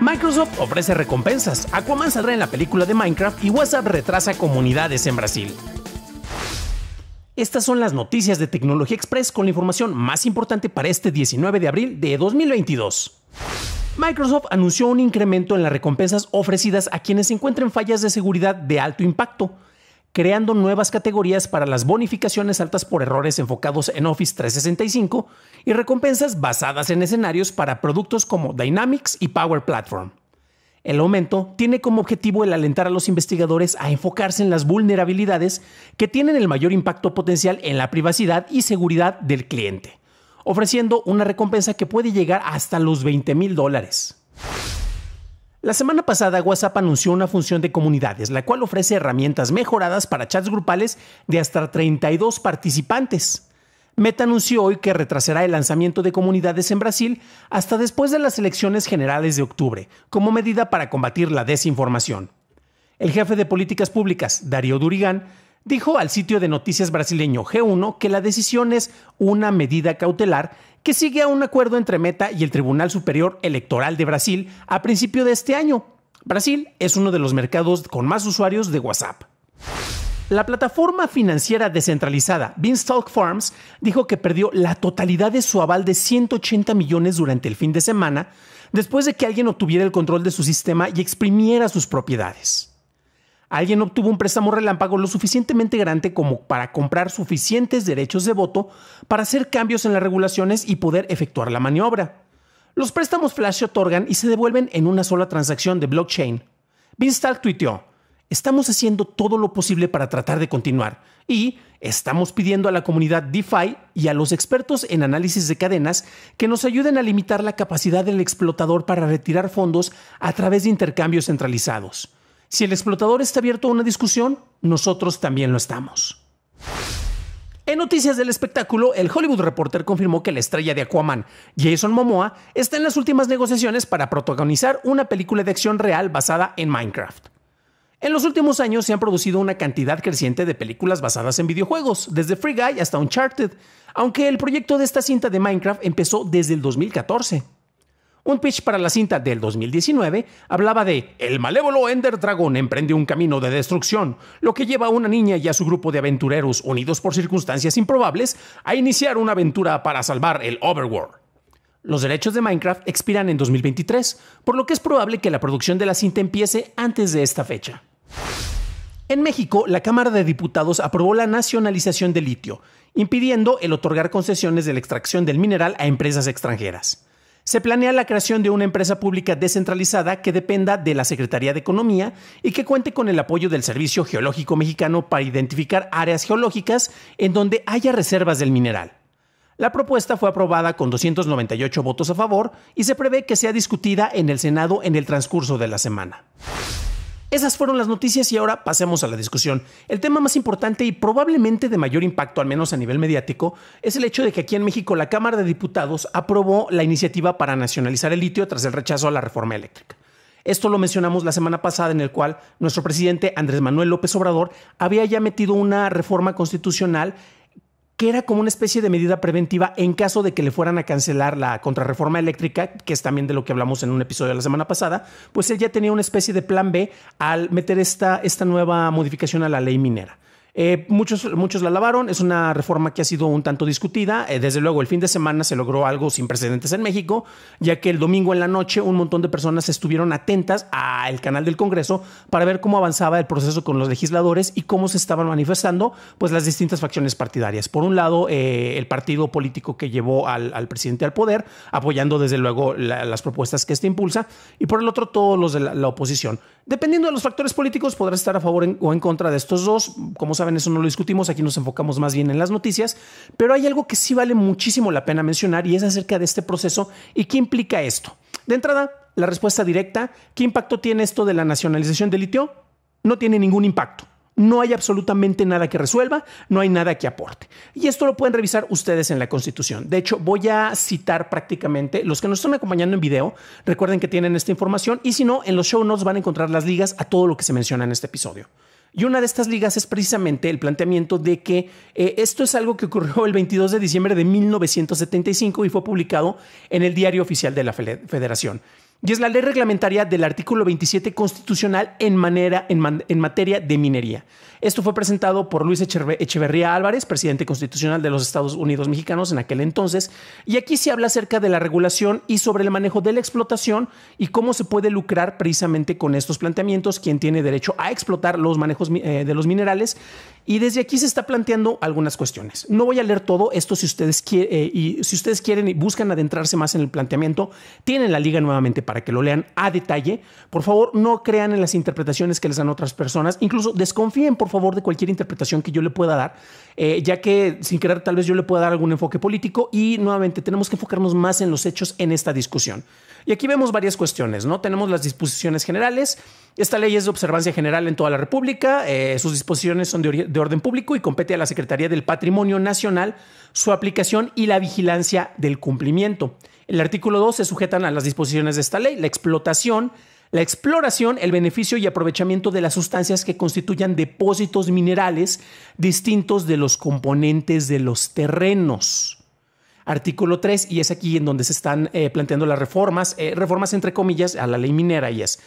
Microsoft ofrece recompensas, Aquaman saldrá en la película de Minecraft y WhatsApp retrasa comunidades en Brasil. Estas son las noticias de Tecnología Express con la información más importante para este 19 de abril de 2022. Microsoft anunció un incremento en las recompensas ofrecidas a quienes encuentren fallas de seguridad de alto impacto creando nuevas categorías para las bonificaciones altas por errores enfocados en Office 365 y recompensas basadas en escenarios para productos como Dynamics y Power Platform. El aumento tiene como objetivo el alentar a los investigadores a enfocarse en las vulnerabilidades que tienen el mayor impacto potencial en la privacidad y seguridad del cliente, ofreciendo una recompensa que puede llegar hasta los 20 mil dólares. La semana pasada WhatsApp anunció una función de comunidades, la cual ofrece herramientas mejoradas para chats grupales de hasta 32 participantes. Meta anunció hoy que retrasará el lanzamiento de comunidades en Brasil hasta después de las elecciones generales de octubre, como medida para combatir la desinformación. El jefe de políticas públicas, Darío Durigán, dijo al sitio de noticias brasileño G1 que la decisión es una medida cautelar que sigue a un acuerdo entre Meta y el Tribunal Superior Electoral de Brasil a principio de este año. Brasil es uno de los mercados con más usuarios de WhatsApp. La plataforma financiera descentralizada Beanstalk Farms dijo que perdió la totalidad de su aval de 180 millones durante el fin de semana, después de que alguien obtuviera el control de su sistema y exprimiera sus propiedades alguien obtuvo un préstamo relámpago lo suficientemente grande como para comprar suficientes derechos de voto para hacer cambios en las regulaciones y poder efectuar la maniobra. Los préstamos flash se otorgan y se devuelven en una sola transacción de blockchain. Vince tuiteó, estamos haciendo todo lo posible para tratar de continuar y estamos pidiendo a la comunidad DeFi y a los expertos en análisis de cadenas que nos ayuden a limitar la capacidad del explotador para retirar fondos a través de intercambios centralizados. Si el explotador está abierto a una discusión, nosotros también lo estamos. En noticias del espectáculo, el Hollywood Reporter confirmó que la estrella de Aquaman, Jason Momoa, está en las últimas negociaciones para protagonizar una película de acción real basada en Minecraft. En los últimos años se han producido una cantidad creciente de películas basadas en videojuegos, desde Free Guy hasta Uncharted, aunque el proyecto de esta cinta de Minecraft empezó desde el 2014. Un pitch para la cinta del 2019 hablaba de El malévolo Ender Dragon emprende un camino de destrucción, lo que lleva a una niña y a su grupo de aventureros unidos por circunstancias improbables a iniciar una aventura para salvar el Overworld. Los derechos de Minecraft expiran en 2023, por lo que es probable que la producción de la cinta empiece antes de esta fecha. En México, la Cámara de Diputados aprobó la nacionalización del litio, impidiendo el otorgar concesiones de la extracción del mineral a empresas extranjeras. Se planea la creación de una empresa pública descentralizada que dependa de la Secretaría de Economía y que cuente con el apoyo del Servicio Geológico Mexicano para identificar áreas geológicas en donde haya reservas del mineral. La propuesta fue aprobada con 298 votos a favor y se prevé que sea discutida en el Senado en el transcurso de la semana. Esas fueron las noticias y ahora pasemos a la discusión. El tema más importante y probablemente de mayor impacto, al menos a nivel mediático, es el hecho de que aquí en México la Cámara de Diputados aprobó la iniciativa para nacionalizar el litio tras el rechazo a la reforma eléctrica. Esto lo mencionamos la semana pasada en el cual nuestro presidente Andrés Manuel López Obrador había ya metido una reforma constitucional que era como una especie de medida preventiva en caso de que le fueran a cancelar la contrarreforma eléctrica, que es también de lo que hablamos en un episodio de la semana pasada, pues él ya tenía una especie de plan B al meter esta, esta nueva modificación a la ley minera. Eh, muchos, muchos la lavaron, es una reforma que ha sido un tanto discutida. Eh, desde luego, el fin de semana se logró algo sin precedentes en México, ya que el domingo en la noche un montón de personas estuvieron atentas al canal del Congreso para ver cómo avanzaba el proceso con los legisladores y cómo se estaban manifestando pues, las distintas facciones partidarias. Por un lado, eh, el partido político que llevó al, presidente al poder, apoyando desde luego las propuestas que este impulsa, y por el otro, todos los de la, oposición. Dependiendo de los factores políticos, podrás estar a favor o en contra de estos dos, como saben, eso no lo discutimos, aquí nos enfocamos más bien en las noticias, pero hay algo que sí vale muchísimo la pena mencionar y es acerca de este proceso y qué implica esto. De entrada, la respuesta directa, ¿qué impacto tiene esto de la nacionalización del litio? No tiene ningún impacto. No hay absolutamente nada que resuelva, no hay nada que aporte. Y esto lo pueden revisar ustedes en la Constitución. De hecho, voy a citar prácticamente los que nos están acompañando en video. Recuerden que tienen esta información y si no, en los show notes van a encontrar las ligas a todo lo que se menciona en este episodio. Y una de estas ligas es precisamente el planteamiento de que eh, esto es algo que ocurrió el 22 de diciembre de 1975 y fue publicado en el Diario Oficial de la Federación. Y es la ley reglamentaria del artículo 27 constitucional en, manera, en materia de minería. Esto fue presentado por Luis Echeverría Álvarez, presidente constitucional de los Estados Unidos mexicanos en aquel entonces, y aquí se habla acerca de la regulación y sobre el manejo de la explotación y cómo se puede lucrar precisamente con estos planteamientos, quien tiene derecho a explotar los manejos eh, de los minerales. Y desde aquí se está planteando algunas cuestiones. No voy a leer todo esto si ustedes, eh, y si ustedes quieren y buscan adentrarse más en el planteamiento, tienen la liga nuevamente para que lo lean a detalle. Por favor, no crean en las interpretaciones que les dan otras personas, incluso desconfíen por favor de cualquier interpretación que yo le pueda dar, eh, ya que sin querer tal vez yo le pueda dar algún enfoque político y nuevamente tenemos que enfocarnos más en los hechos en esta discusión. Y aquí vemos varias cuestiones, ¿no? Tenemos las disposiciones generales. Esta ley es de observancia general en toda la República. Eh, sus disposiciones son de, orden público y compete a la Secretaría del Patrimonio Nacional su aplicación y la vigilancia del cumplimiento. El artículo 2 se sujetan a las disposiciones de esta ley, la explotación, la exploración, el beneficio y aprovechamiento de las sustancias que constituyan depósitos minerales distintos de los componentes de los terrenos. Artículo 3, y es aquí en donde se están eh, planteando las reformas, eh, reformas entre comillas a la ley minera y es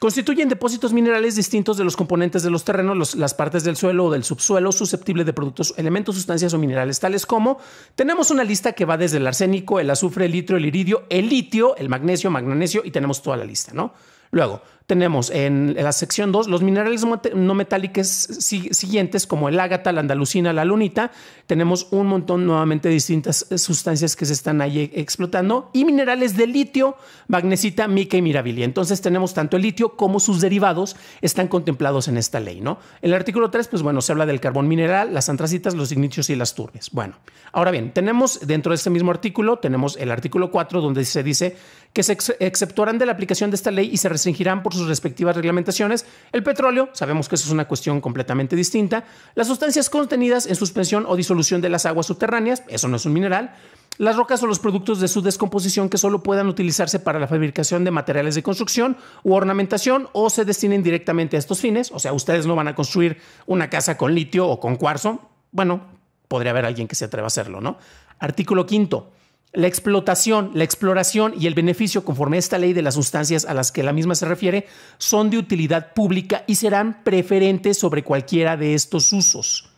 constituyen depósitos minerales distintos de los componentes de los terrenos, las partes del suelo o del subsuelo susceptibles de productos, elementos, sustancias o minerales, tales como tenemos una lista que va desde el arsénico, el azufre, el litio, el iridio, el litio, el magnesio, magnesio y tenemos toda la lista, ¿no? Luego, tenemos en la sección 2 los minerales no metálicos siguientes como el ágata, la andalucina, la lunita. Tenemos un montón nuevamente distintas eh, sustancias que se están ahí explotando y minerales de litio, magnesita, mica y mirabilia. Entonces tenemos tanto el litio como sus derivados están contemplados en esta ley, ¿no? el artículo 3, pues bueno, se habla del carbón mineral, las antracitas, los ignicios y las turbias. Bueno, ahora bien, tenemos dentro de este mismo artículo, tenemos el artículo 4 donde se dice que se exceptuarán de la aplicación de esta ley y se restringirán por sus respectivas reglamentaciones. El petróleo, sabemos que eso es una cuestión completamente distinta. Las sustancias contenidas en suspensión o disolución de las aguas subterráneas, eso no es un mineral. Las rocas o los productos de su descomposición que solo puedan utilizarse para la fabricación de materiales de construcción u ornamentación o se destinen directamente a estos fines. O sea, ustedes no van a construir una casa con litio o con cuarzo. Bueno, podría haber alguien que se atreva a hacerlo, ¿no? Artículo quinto. La explotación, la exploración y el beneficio conforme a esta ley de las sustancias a las que la misma se refiere son de utilidad pública y serán preferentes sobre cualquiera de estos usos.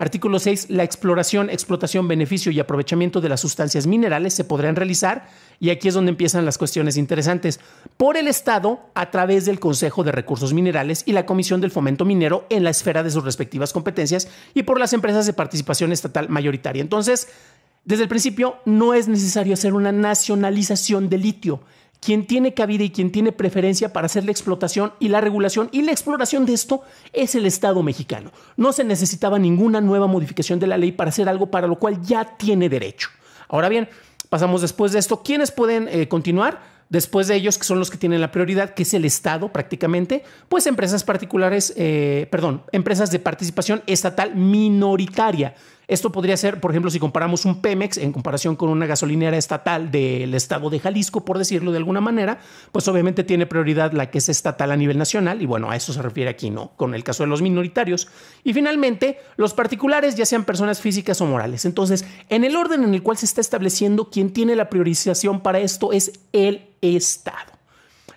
Artículo 6. La exploración, explotación, beneficio y aprovechamiento de las sustancias minerales se podrán realizar, y aquí es donde empiezan las cuestiones interesantes, por el Estado a través del Consejo de Recursos Minerales y la Comisión del Fomento Minero en la esfera de sus respectivas competencias y por las empresas de participación estatal mayoritaria. Entonces, desde el principio no es necesario hacer una nacionalización de litio. Quien tiene cabida y quien tiene preferencia para hacer la explotación y la regulación y la exploración de esto es el Estado mexicano. No se necesitaba ninguna nueva modificación de la ley para hacer algo para lo cual ya tiene derecho. Ahora bien, pasamos después de esto. ¿Quiénes pueden eh, continuar? después de ellos, que son los que tienen la prioridad, que es el Estado prácticamente, pues empresas particulares, eh, perdón, empresas de participación estatal minoritaria, esto podría ser, por ejemplo, si comparamos un Pemex en comparación con una gasolinera estatal del estado de Jalisco, por decirlo de alguna manera, pues obviamente tiene prioridad la que es estatal a nivel nacional y bueno, a eso se refiere aquí, ¿no? Con el caso de los minoritarios. Y finalmente, los particulares, ya sean personas físicas o morales. Entonces, en el orden en el cual se está estableciendo quien tiene la priorización para esto es el Estado.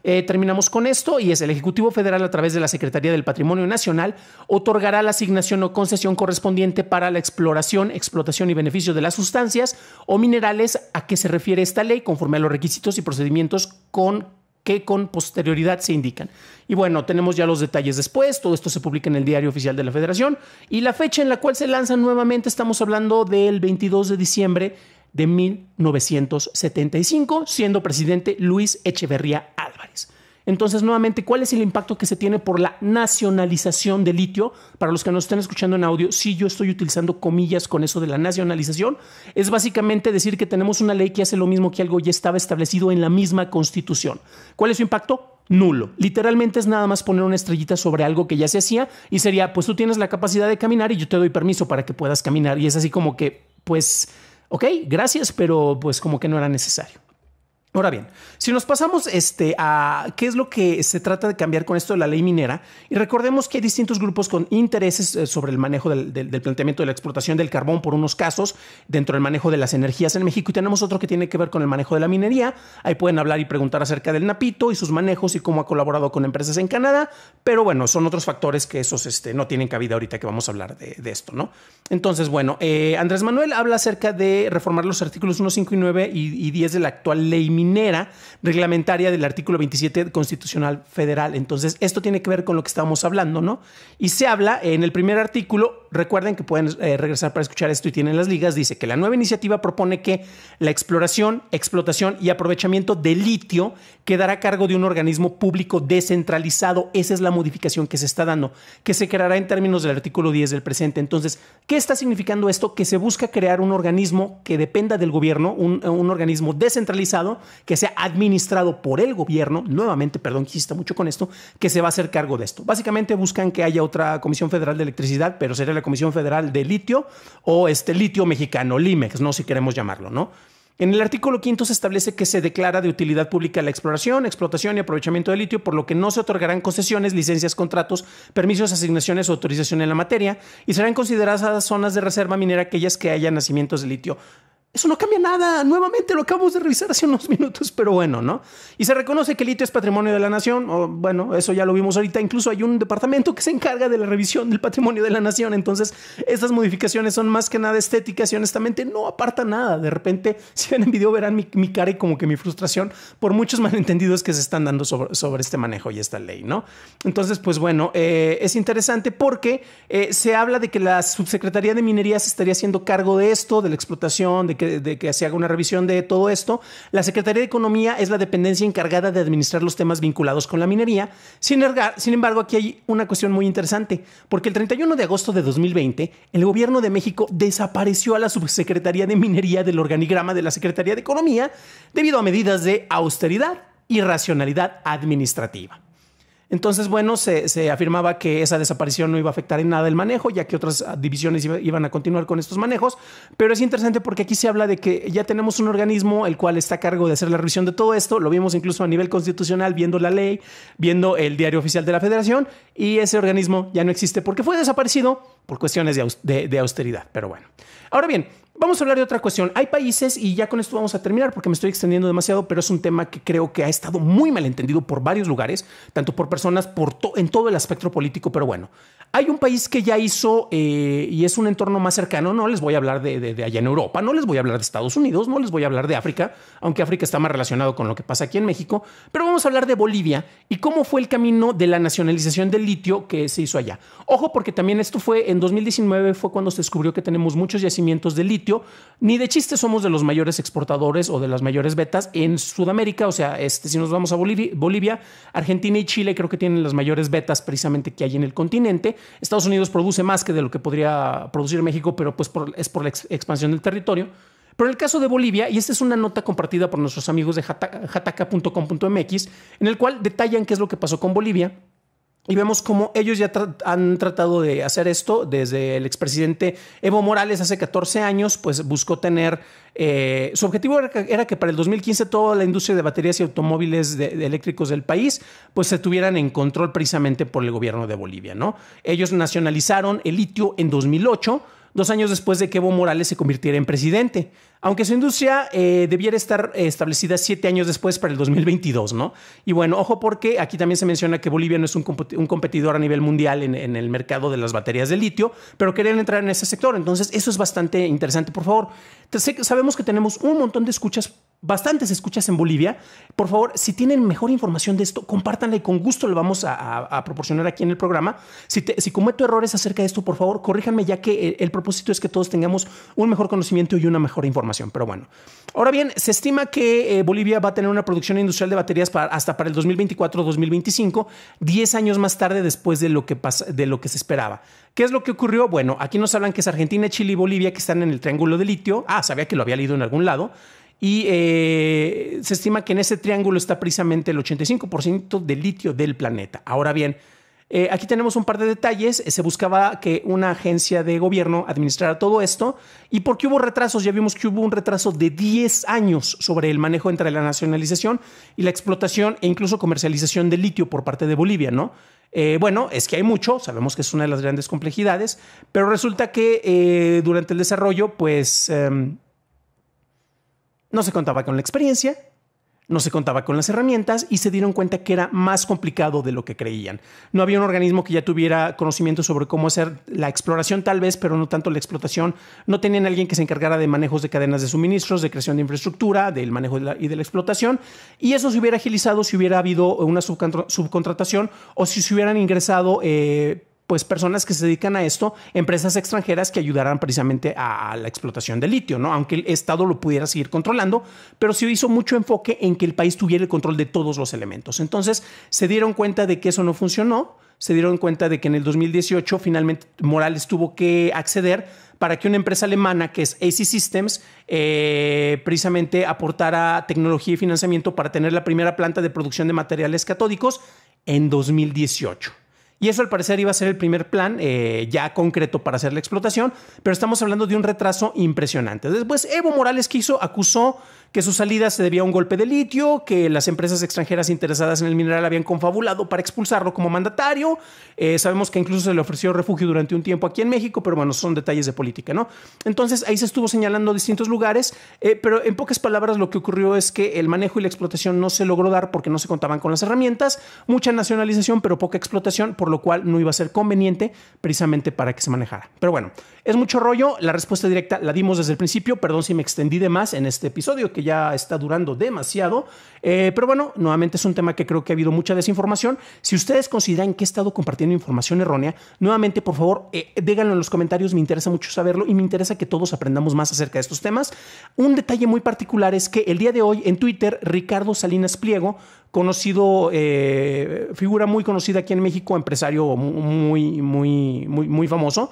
Eh, terminamos con esto y es el Ejecutivo Federal a través de la Secretaría del Patrimonio Nacional otorgará la asignación o concesión correspondiente para la exploración, explotación y beneficio de las sustancias o minerales a que se refiere esta ley conforme a los requisitos y procedimientos con que con posterioridad se indican. Y bueno, tenemos ya los detalles después, todo esto se publica en el Diario Oficial de la Federación y la fecha en la cual se lanza nuevamente, estamos hablando del 22 de diciembre de 1975, siendo presidente Luis Echeverría Álvarez. Entonces, nuevamente, ¿cuál es el impacto que se tiene por la nacionalización del litio? Para los que nos están escuchando en audio, si yo estoy utilizando comillas con eso de la nacionalización. Es básicamente decir que tenemos una ley que hace lo mismo que algo ya estaba establecido en la misma constitución. ¿Cuál es su impacto? Nulo. Literalmente es nada más poner una estrellita sobre algo que ya se hacía y sería, pues tú tienes la capacidad de caminar y yo te doy permiso para que puedas caminar. Y es así como que, pues ok, gracias, pero pues como que no era necesario. Ahora bien, si nos pasamos este, a qué es lo que se trata de cambiar con esto de la ley minera, y recordemos que hay distintos grupos con intereses eh, sobre el manejo del, planteamiento de la explotación del carbón por unos casos, dentro del manejo de las energías en México, y tenemos otro que tiene que ver con el manejo de la minería, ahí pueden hablar y preguntar acerca del Napito y sus manejos y cómo ha colaborado con empresas en Canadá, pero bueno, son otros factores que esos este, no tienen cabida ahorita que vamos a hablar de, esto, ¿no? Entonces, bueno, eh, Andrés Manuel habla acerca de reformar los artículos 1, 5 y 9 y, y 10 de la actual ley minera minera reglamentaria del artículo 27 constitucional federal. Entonces, esto tiene que ver con lo que estábamos hablando, ¿no? Y se habla en el primer artículo, recuerden que pueden eh, regresar para escuchar esto y tienen las ligas, dice que la nueva iniciativa propone que la exploración, explotación y aprovechamiento de litio quedará a cargo de un organismo público descentralizado. Esa es la modificación que se está dando, que se creará en términos del artículo 10 del presente. Entonces, ¿qué está significando esto? Que se busca crear un organismo que dependa del gobierno, un organismo descentralizado que sea administrado por el gobierno, nuevamente, perdón que insista mucho con esto, que se va a hacer cargo de esto. Básicamente buscan que haya otra Comisión Federal de Electricidad, pero sería la Comisión Federal de Litio o este litio mexicano, LIMEX, no si queremos llamarlo, ¿no? En el artículo quinto se establece que se declara de utilidad pública la exploración, explotación y aprovechamiento de litio, por lo que no se otorgarán concesiones, licencias, contratos, permisos, asignaciones o autorización en la materia, y serán consideradas zonas de reserva minera aquellas que haya nacimientos de litio. Eso no cambia nada. Nuevamente lo acabamos de revisar hace unos minutos, pero bueno, ¿no? Y se reconoce que el litio es patrimonio de la nación. bueno, eso ya lo vimos ahorita. Incluso hay un departamento que se encarga de la revisión del patrimonio de la nación. Entonces, estas modificaciones son más que nada estéticas y honestamente no aparta nada. De repente, si ven el video, verán mi, cara y como que mi frustración por muchos malentendidos que se están dando sobre, este manejo y esta ley, ¿no? Entonces, pues bueno, eh, es interesante porque eh, se habla de que la subsecretaría de minería se estaría haciendo cargo de esto, de la explotación, de que que, de que se haga una revisión de todo esto. La Secretaría de Economía es la dependencia encargada de administrar los temas vinculados con la minería. Sin, sin embargo, aquí hay una cuestión muy interesante, porque el 31 de agosto de 2020, el gobierno de México desapareció a la Subsecretaría de Minería del organigrama de la Secretaría de Economía debido a medidas de austeridad y racionalidad administrativa. Entonces, bueno, se, afirmaba que esa desaparición no iba a afectar en nada el manejo, ya que otras divisiones iban a continuar con estos manejos. Pero es interesante porque aquí se habla de que ya tenemos un organismo el cual está a cargo de hacer la revisión de todo esto. Lo vimos incluso a nivel constitucional, viendo la ley, viendo el diario oficial de la federación. Y ese organismo ya no existe porque fue desaparecido por cuestiones de austeridad. Pero bueno. Ahora bien, Vamos a hablar de otra cuestión. Hay países, y ya con esto vamos a terminar porque me estoy extendiendo demasiado, pero es un tema que creo que ha estado muy mal entendido por varios lugares, tanto por personas por en todo el aspecto político, pero bueno, hay un país que ya hizo eh, y es un entorno más cercano. No les voy a hablar de, allá en Europa, no les voy a hablar de Estados Unidos, no les voy a hablar de África, aunque África está más relacionado con lo que pasa aquí en México. Pero vamos a hablar de Bolivia y cómo fue el camino de la nacionalización del litio que se hizo allá. Ojo, porque también esto fue en 2019, fue cuando se descubrió que tenemos muchos yacimientos de litio. Ni de chiste somos de los mayores exportadores o de las mayores betas en Sudamérica. O sea, este, si nos vamos a Bolivia, Bolivia Argentina y Chile creo que tienen las mayores betas precisamente que hay en el continente. Estados Unidos produce más que de lo que podría producir México, pero pues es por la expansión del territorio. Pero en el caso de Bolivia, y esta es una nota compartida por nuestros amigos de jataca.com.mx, en el cual detallan qué es lo que pasó con Bolivia. Y vemos cómo ellos ya han tratado de hacer esto desde el expresidente Evo Morales hace 14 años, pues buscó tener, eh, su objetivo era que, para el 2015 toda la industria de baterías y automóviles eléctricos del país, pues se tuvieran en control precisamente por el gobierno de Bolivia, ¿no? Ellos nacionalizaron el litio en 2008 dos años después de que Evo Morales se convirtiera en presidente. Aunque su industria eh, debiera estar eh, establecida siete años después para el 2022, ¿no? Y bueno, ojo porque aquí también se menciona que Bolivia no es un, competidor a nivel mundial en, el mercado de las baterías de litio, pero querían entrar en ese sector. Entonces, eso es bastante interesante. Por favor, sabemos que tenemos un montón de escuchas bastantes escuchas en Bolivia. Por favor, si tienen mejor información de esto, compártanla y con gusto lo vamos a, proporcionar aquí en el programa. Si, cometo errores acerca de esto, por favor, corríjanme, ya que el, propósito es que todos tengamos un mejor conocimiento y una mejor información. Pero bueno, ahora bien, se estima que eh, Bolivia va a tener una producción industrial de baterías hasta para el 2024-2025, 10 años más tarde después de lo, que de lo que se esperaba. ¿Qué es lo que ocurrió? Bueno, aquí nos hablan que es Argentina, Chile y Bolivia que están en el Triángulo de Litio. Ah, sabía que lo había leído en algún lado y eh, se estima que en ese triángulo está precisamente el 85% del litio del planeta. Ahora bien, eh, aquí tenemos un par de detalles. Eh, se buscaba que una agencia de gobierno administrara todo esto. ¿Y por qué hubo retrasos? Ya vimos que hubo un retraso de 10 años sobre el manejo entre la nacionalización y la explotación e incluso comercialización de litio por parte de Bolivia, ¿no? bueno, es que hay mucho, sabemos que es una de las grandes complejidades, pero resulta que durante el desarrollo, pues em, no se contaba con la experiencia, no se contaba con las herramientas y se dieron cuenta que era más complicado de lo que creían. No había un organismo que ya tuviera conocimiento sobre cómo hacer la exploración tal vez, pero no tanto la explotación. No tenían alguien que se encargara de manejos de cadenas de suministros, de creación de infraestructura, del manejo y de la explotación. Y eso se hubiera agilizado si hubiera habido una subcontratación o si se hubieran ingresado... Eh, pues personas que se dedican a esto, empresas extranjeras que ayudarán precisamente a, la explotación de litio, ¿no? Aunque el Estado lo pudiera seguir controlando, pero se hizo mucho enfoque en que el país tuviera el control de todos los elementos. Entonces se dieron cuenta de que eso no funcionó, se dieron cuenta de que en el 2018 finalmente Morales tuvo que acceder para que una empresa alemana que es AC Systems eh, precisamente aportara tecnología y financiamiento para tener la primera planta de producción de materiales catódicos en 2018. Y eso al parecer iba a ser el primer plan eh, ya concreto para hacer la explotación, pero estamos hablando de un retraso impresionante. Después, Evo Morales quiso, acusó que su salida se debía a un golpe de litio, que las empresas extranjeras interesadas en el mineral habían confabulado para expulsarlo como mandatario. Eh, sabemos que incluso se le ofreció refugio durante un tiempo aquí en México, pero bueno, son detalles de política, ¿no? Entonces ahí se estuvo señalando distintos lugares, eh, pero en pocas palabras lo que ocurrió es que el manejo y la explotación no se logró dar porque no se contaban con las herramientas, mucha nacionalización, pero poca explotación, por lo cual no iba a ser conveniente precisamente para que se manejara. Pero bueno, es mucho rollo, la respuesta directa la dimos desde el principio, perdón si me extendí de más en este episodio que ya está durando demasiado, eh, pero bueno, nuevamente es un tema que creo que ha habido mucha desinformación. Si ustedes consideran que he estado compartiendo información errónea, nuevamente por favor eh, déganlo en los comentarios, me interesa mucho saberlo y me interesa que todos aprendamos más acerca de estos temas. Un detalle muy particular es que el día de hoy en Twitter, Ricardo Salinas Pliego, conocido, eh, figura muy conocida aquí en México, empresario, muy, muy, muy, muy famoso.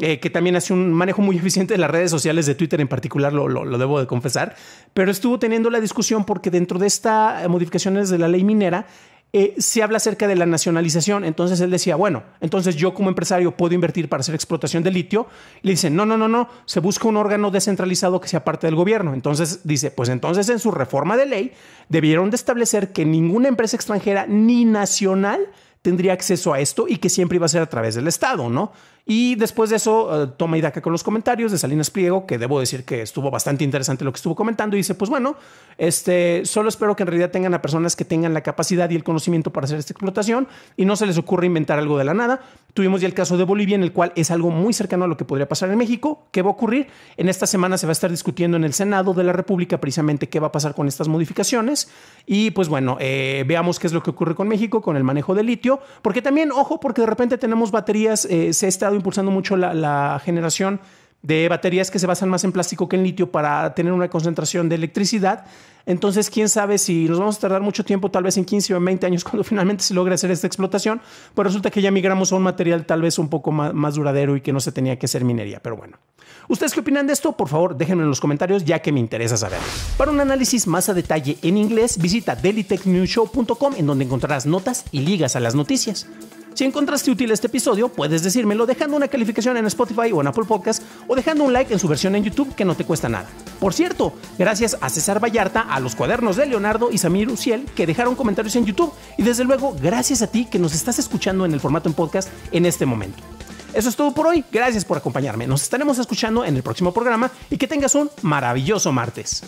Eh, que también hace un manejo muy eficiente de las redes sociales, de Twitter en particular, lo, debo de confesar, pero estuvo teniendo la discusión porque dentro de estas eh, modificaciones de la ley minera eh, se habla acerca de la nacionalización. Entonces él decía, bueno, entonces yo como empresario puedo invertir para hacer explotación de litio. le dicen, no, no, no, no, se busca un órgano descentralizado que sea parte del gobierno. Entonces dice, pues entonces en su reforma de ley debieron de establecer que ninguna empresa extranjera ni nacional tendría acceso a esto y que siempre iba a ser a través del Estado, ¿no? Y después de eso, eh, toma y daca con los comentarios de Salinas Pliego, que debo decir que estuvo bastante interesante lo que estuvo comentando, y dice, pues bueno, este, solo espero que en realidad tengan a personas que tengan la capacidad y el conocimiento para hacer esta explotación y no se les ocurre inventar algo de la nada. Tuvimos ya el caso de Bolivia, en el cual es algo muy cercano a lo que podría pasar en México. ¿Qué va a ocurrir? En esta semana se va a estar discutiendo en el Senado de la República precisamente qué va a pasar con estas modificaciones. Y pues bueno, eh, veamos qué es lo que ocurre con México, con el manejo de litio. Porque también, ojo, porque de repente tenemos baterías, eh, se ha estado impulsando mucho la generación de baterías que se basan más en plástico que en litio para tener una concentración de electricidad. Entonces, quién sabe si nos vamos a tardar mucho tiempo, tal vez en 15 o 20 años, cuando finalmente se logre hacer esta explotación, pues resulta que ya migramos a un material tal vez un poco más, duradero y que no se tenía que hacer minería. Pero bueno, ¿ustedes qué opinan de esto? Por favor, déjenme en los comentarios, ya que me interesa saber. Para un análisis más a detalle en inglés, visita dailytechnewshow.com, en donde encontrarás notas y ligas a las noticias. Si encontraste útil este episodio, puedes decírmelo dejando una calificación en Spotify o en Apple Podcast o dejando un like en su versión en YouTube que no te cuesta nada. Por cierto, gracias a César Vallarta, a los cuadernos de Leonardo y Samir Uciel que dejaron comentarios en YouTube y desde luego gracias a ti que nos estás escuchando en el formato en podcast en este momento. Eso es todo por hoy, gracias por acompañarme, nos estaremos escuchando en el próximo programa y que tengas un maravilloso martes.